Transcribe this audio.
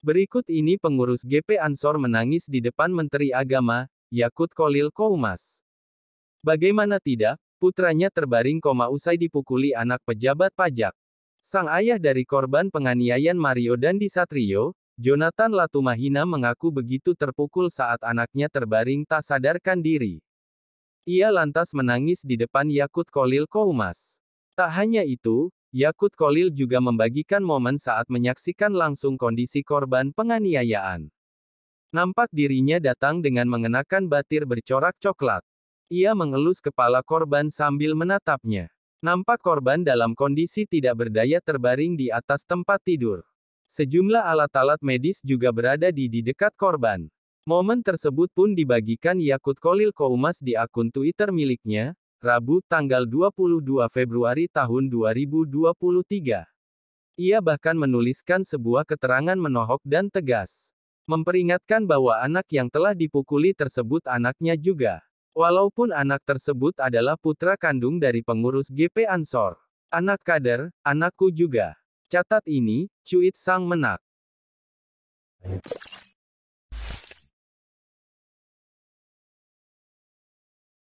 Berikut ini pengurus GP Ansor menangis di depan Menteri Agama, Yakut Kolil Koumas. Bagaimana tidak, putranya terbaring koma usai dipukuli anak pejabat pajak. Sang ayah dari korban penganiayaan Mario Dandi Satrio, Jonathan Latumahina mengaku begitu terpukul saat anaknya terbaring tak sadarkan diri. Ia lantas menangis di depan Yakut Kolil Koumas. Tak hanya itu, Yakut Kolil juga membagikan momen saat menyaksikan langsung kondisi korban penganiayaan. Nampak dirinya datang dengan mengenakan batir bercorak coklat. Ia mengelus kepala korban sambil menatapnya. Nampak korban dalam kondisi tidak berdaya terbaring di atas tempat tidur. Sejumlah alat-alat medis juga berada di di dekat korban. Momen tersebut pun dibagikan Yakut Kolil Koumas di akun Twitter miliknya, Rabu tanggal 22 Februari tahun 2023. Ia bahkan menuliskan sebuah keterangan menohok dan tegas. Memperingatkan bahwa anak yang telah dipukuli tersebut anaknya juga. Walaupun anak tersebut adalah putra kandung dari pengurus GP Ansor. Anak kader, anakku juga. Catat ini, cuit sang menak.